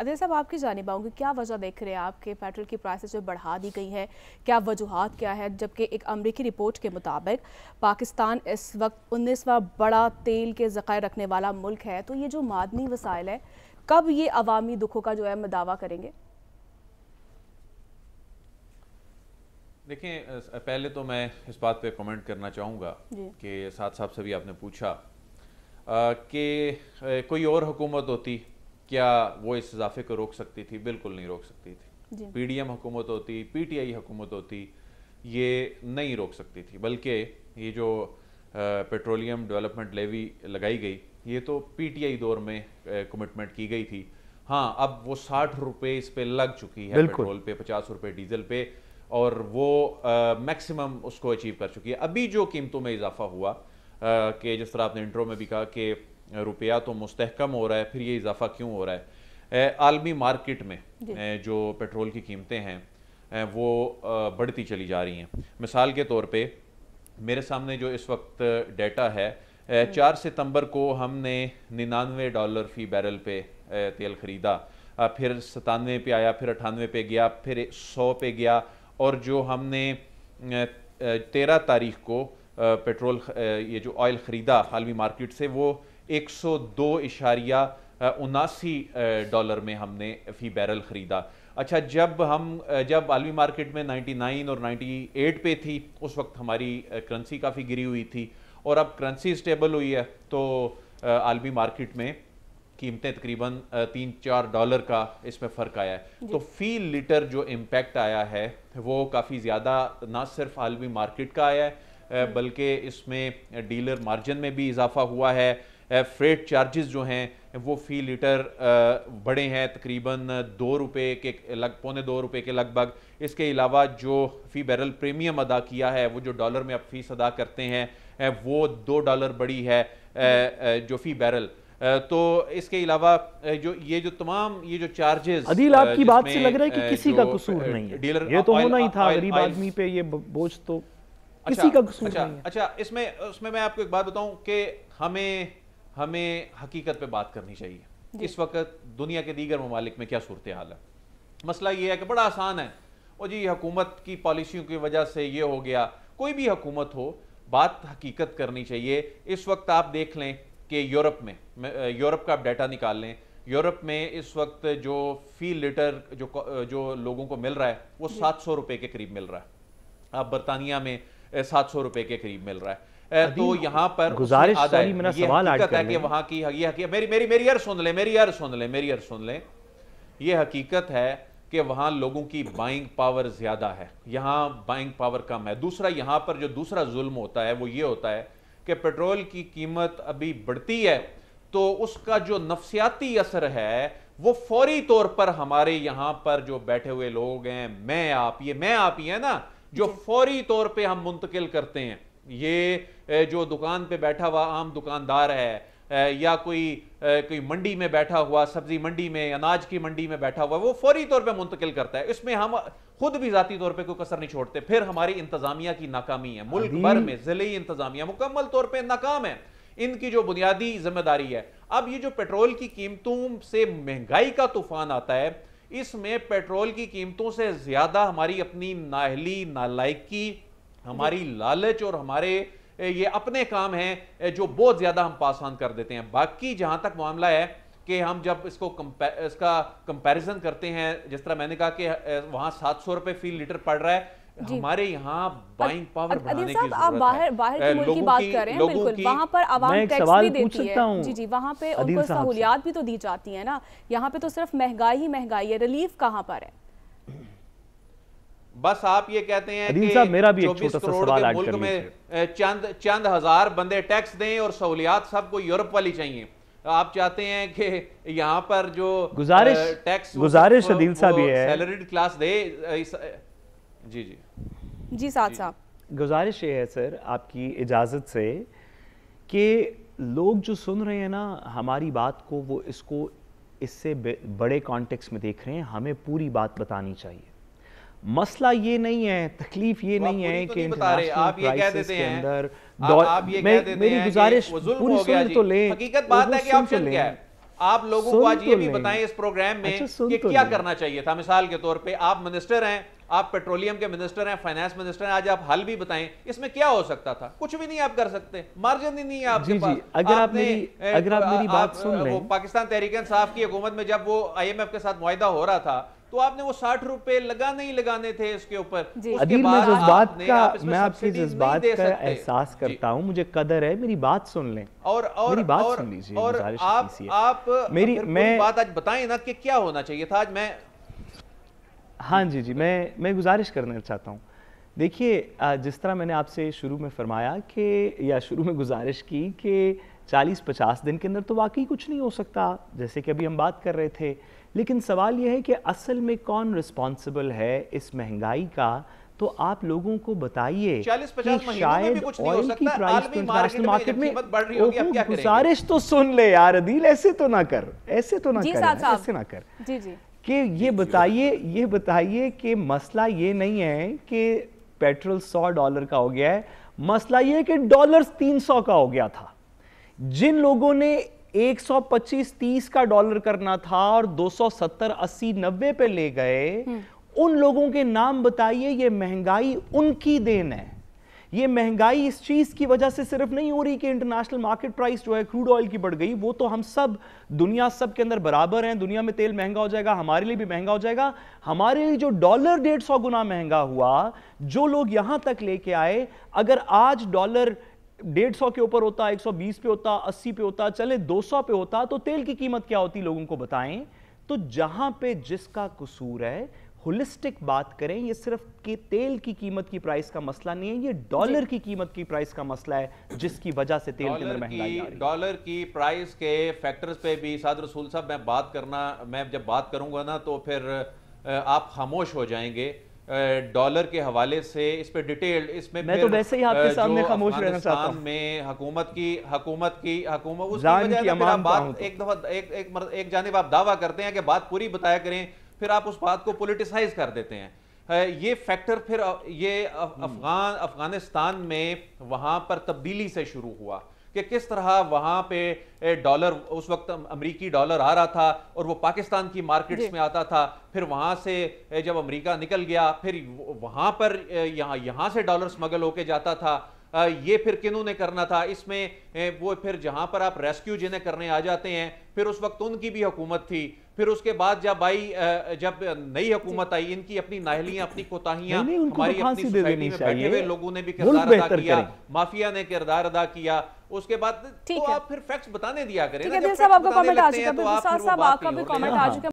Other साहब आपकी जानब आऊँगी क्या वजह देख रहे हैं आपके पेट्रोल की प्राइसेस जो बढ़ा दी गई हैं क्या वजूहत क्या है जबकि एक अमरीकी रिपोर्ट के मुताबिक पाकिस्तान इस वक्त उन्नीसवा बड़ा तेल के ज़ख़ायर रखने वाला मुल्क है तो ये जो मादनी वसाइल है कब ये अवामी दुखों का जो है दावा करेंगे देखिए पहले तो मैं इस बात पे कमेंट करना चाहूँगा कि साथ साहब से भी आपने पूछा कि कोई और हुकूमत होती क्या वो इस इजाफे को रोक सकती थी बिल्कुल नहीं रोक सकती थी पीडीएम हुकूमत होती पीटीआई हुकूमत होती ये नहीं रोक सकती थी बल्कि ये जो पेट्रोलियम डेवलपमेंट लेवी लगाई गई ये तो पीटीआई दौर में कमिटमेंट की गई थी हाँ अब वो साठ रुपये इस पर लग चुकी है पेट्रोल पे पचास रुपये डीजल पे और वो मैक्सिमम उसको अचीव कर चुकी है अभी जो कीमतों में इजाफा हुआ कि जिस तरह आपने इंट्रो में भी कहा कि रुपया तो मुस्तकम हो रहा है फिर ये इजाफा क्यों हो रहा है आलमी मार्केट में जो पेट्रोल की कीमतें हैं वो बढ़ती चली जा रही हैं मिसाल के तौर पे मेरे सामने जो इस वक्त डेटा है हम्म। चार सितंबर को हमने निन्यानवे डॉलर फी बैरल पे तेल ख़रीदा फिर सतानवे पे आया फिर अठानवे पे गया फिर सौ पे गया और जो हमने तेरह तारीख को पेट्रोल ये जो ऑयल ख़रीदा आलमी मार्केट से वो एक सौ दो इशारिया उनासी डॉलर में हमने फी बैरल ख़रीदा अच्छा जब हम जब आलमी मार्केट में 99 और 98 पे थी उस वक्त हमारी करेंसी काफ़ी गिरी हुई थी और अब करेंसी स्टेबल हुई है तो आलमी मार्केट में कीमतें तकरीबन तीन चार डॉलर का इसमें फ़र्क आया है तो फी लीटर जो इम्पेक्ट आया है वो काफ़ी ज़्यादा ना सिर्फ आलमी मार्केट का आया है बल्कि इसमें डीलर मार्जिन में भी इजाफा हुआ है फ्रेट चार्जेस जो हैं वो फी लीटर बढ़े हैं तकरीबन दो रुपये के लग पौने दो रुपये के लगभग इसके अलावा जो फ़ी बैरल प्रीमियम अदा किया है वो जो डॉलर में आप फीस अदा करते हैं वो दो डॉलर बढ़ी है जो फ़ी बैरल तो इसके अलावा जो ये जो तमाम ये जो चार्जेस अदील आपकी बात से लग रहा है कि किसी का कसूर नहीं है डीलर ये तो होना ही था गरीब आदमी पे ये बोझ तो अच्छा, किसी अच्छा, का कसूर अच्छा, नहीं है अच्छा इसमें उसमें मैं आपको एक बात बताऊं कि हमें हमें हकीकत पे बात करनी चाहिए इस वक्त दुनिया के दीगर ममालिक में क्या सूरत हाल है मसला ये है कि बड़ा आसान है और जी हकूमत की पॉलिसियों की वजह से ये हो गया कोई भी हकूमत हो बात हकीकत करनी चाहिए इस वक्त आप देख लें कि यूरोप में यूरोप का आप डाटा निकाल लें यूरोप में इस वक्त जो फी लीटर जो जो लोगों को मिल रहा है वो सात सौ रुपये के करीब मिल रहा है आप बरतानिया में सात सौ रुपये के करीब मिल रहा है तो यहाँ पर गुजारिश सवाल है की ये हकीकत मेरी मेरी मेरी यार सुन ले मेरी यार सुन ले मेरी यार सुन ले ये हकीकत है कि वहां लोगों की बाइंग पावर ज़्यादा है यहाँ बाइंग पावर कम है दूसरा यहाँ पर जो दूसरा जुल्म होता है वो ये होता है कि पेट्रोल की कीमत अभी बढ़ती है तो उसका जो नफसियाती असर है वो फौरी तौर पर हमारे यहाँ पर जो बैठे हुए लोग हैं मैं आप ये मैं आप ही है ना जो फौरी तौर पे हम मुंतकिल करते हैं ये जो दुकान पे बैठा हुआ आम दुकानदार है या कोई कोई मंडी में बैठा हुआ सब्जी मंडी में अनाज की मंडी में बैठा हुआ वो फौरी तौर पे मुंतकिल करता है इसमें हम खुद भी जाती तौर पे कोई कसर नहीं छोड़ते फिर हमारी इंतजामिया की नाकामी है मुल्क भर में जिले इंतजामिया मुकम्मल तौर पर नाकाम है इनकी जो बुनियादी जिम्मेदारी है अब ये जो पेट्रोल की कीमतों से महंगाई का तूफान आता है इसमें पेट्रोल की कीमतों से ज्यादा हमारी अपनी नाहली नालायकी हमारी लालच और हमारे ये अपने काम हैं जो बहुत ज़्यादा हम पासवान कर देते हैं बाकी जहां तक मामला है कि हम जब इसको कंपे इसका कंपैरिजन करते हैं जिस तरह मैंने कहा कि वहां सात सौ रुपए फी लीटर पड़ रहा है हमारे यहाँ बाइंग पावर बढ़ाने की आप बाहर बाहर के मुल्क की बात कर रहे हैं बिल्कुल वहाँ पर आवाम टैक्स भी देती है जी जी वहाँ पे उनको सहूलियात भी तो दी जाती है ना यहाँ पे तो सिर्फ महंगाई ही महंगाई है रिलीफ कहाँ पर है बस आप ये कहते हैं कि मेरा भी एक छोटा सा सवाल ऐड कर लीजिए चंद चंद हजार बंदे टैक्स दें और सहूलियात सबको यूरोप वाली चाहिए आप चाहते हैं कि यहाँ पर जो गुजारिश टैक्स गुजारिश अदील साहब ये है सैलरीड क्लास दे जी जी जी साथ साहब गुजारिश ये है सर आपकी इजाज़त से कि लोग जो सुन रहे हैं ना हमारी बात को वो इसको इससे बड़े कॉन्टेक्स्ट में देख रहे हैं हमें पूरी बात बतानी चाहिए मसला ये नहीं है तकलीफ ये नहीं है तो कि आप ये कह देते हैं अंदर आप ये कह देते मेरी गुजारिश पूरी सुन तो लें हकीकत बात है कि ऑप्शन तो क्या है आप लोगों को आज तो ये भी बताएं इस प्रोग्राम में अच्छा, कि क्या करना चाहिए था मिसाल के तौर पे आप मिनिस्टर हैं आप पेट्रोलियम के मिनिस्टर हैं फाइनेंस मिनिस्टर हैं आज आप हल भी बताएं इसमें क्या हो सकता था कुछ भी नहीं आप कर सकते मार्जिन ही नहीं है आपके जी, पास जी, अगर आप मेरी अगर आप मेरी बात सुन लें पाकिस्तान तहरीक इंसाफ की हुकूमत में जब वो आईएमएफ के साथ मुआदा हो रहा था तो आपने वो साठ रुपए लगा नहीं लगाने थे इसके ऊपर आपकी जज्बात का एहसास करता हूँ मुझे कदर है मेरी बात सुन लें और आप मेरी बात आज बताए ना कि क्या होना चाहिए था आज मैं हाँ जी जी मैं मैं गुजारिश करना चाहता हूँ देखिए जिस तरह मैंने आपसे शुरू में फरमाया कि या शुरू में गुजारिश की कि 40-50 दिन के अंदर तो वाकई कुछ नहीं हो सकता जैसे कि अभी हम बात कर रहे थे लेकिन सवाल यह है कि असल में कौन रिस्पॉन्सिबल है इस महंगाई का तो आप लोगों को बताइए शायद ऑयल की प्राइस इंटरनेशनल मार्केट में गुजारिश तो सुन ले यार अदील ऐसे तो ना कर ऐसे तो ना कर ऐसे ना कर कि ये बताइए ये बताइए कि मसला ये नहीं है कि पेट्रोल सौ डॉलर का हो गया है मसला ये है कि डॉलर तीन सौ का हो गया था जिन लोगों ने 125 30 का डॉलर करना था और 270 80 90 पे ले गए हम्म। उन लोगों के नाम बताइए ये महंगाई उनकी देन है ये महंगाई इस चीज की वजह से सिर्फ नहीं हो रही कि इंटरनेशनल मार्केट प्राइस जो है क्रूड ऑयल की बढ़ गई वो तो हम सब दुनिया सब के अंदर बराबर हैं दुनिया में तेल महंगा हो जाएगा हमारे लिए भी महंगा हो जाएगा हमारे लिए जो डॉलर डेढ़ सौ गुना महंगा हुआ जो लोग यहां तक लेके आए अगर आज डॉलर डेढ़ सौ के ऊपर होता 120 पे होता 80 पे होता चले 200 पे होता तो तेल की कीमत क्या होती लोगों को बताएं तो जहां पे जिसका कसूर है होलिस्टिक बात करें ये सिर्फ के तेल की कीमत की प्राइस का मसला नहीं है ये डॉलर की कीमत की प्राइस का मसला है जिसकी वजह से तेल के अंदर महंगाई डॉलर की प्राइस के फैक्टर्स पे भी साद रसूल साहब मैं बात करना मैं जब बात करूंगा ना तो फिर आप खामोश हो जाएंगे डॉलर के हवाले से इस पर डिटेल्ड इसमें मैं तो वैसे ही आपके सामने खामोश रहना चाहता हूं में हकूमत की हकूमत की उस हकूमत उसकी आप बात तो। एक दफा एक एक, मर, एक जानब आप दावा करते हैं कि बात पूरी बताया करें फिर आप उस बात को पोलिटिसाइज कर देते हैं ये फैक्टर फिर ये हम्म। अफगान अफगानिस्तान में वहां पर तब्दीली से शुरू हुआ कि किस तरह वहां पे डॉलर उस वक्त अमेरिकी डॉलर आ रहा था और वो पाकिस्तान की मार्केट्स में आता था फिर वहां से जब अमेरिका निकल गया फिर वहां पर यहाँ यहाँ से डॉलर स्मगल होके जाता था ये फिर किनों ने करना था इसमें वो फिर जहां पर आप रेस्क्यू जिन्हें करने आ जाते हैं फिर उस वक्त उनकी भी हुकूमत थी फिर उसके बाद जब आई जब नई हुकूमत आई इनकी अपनी नाहलियां अपनी कोताहियां हमारी तो अपनी सोसाइटी में बैठे हुए लोगों ने भी किरदार अदा किया माफिया ने किरदार अदा किया उसके बाद तो आप फिर फैक्ट्स बताने दिया करें ना, जब आपका कमेंट आ चुका है तो आपका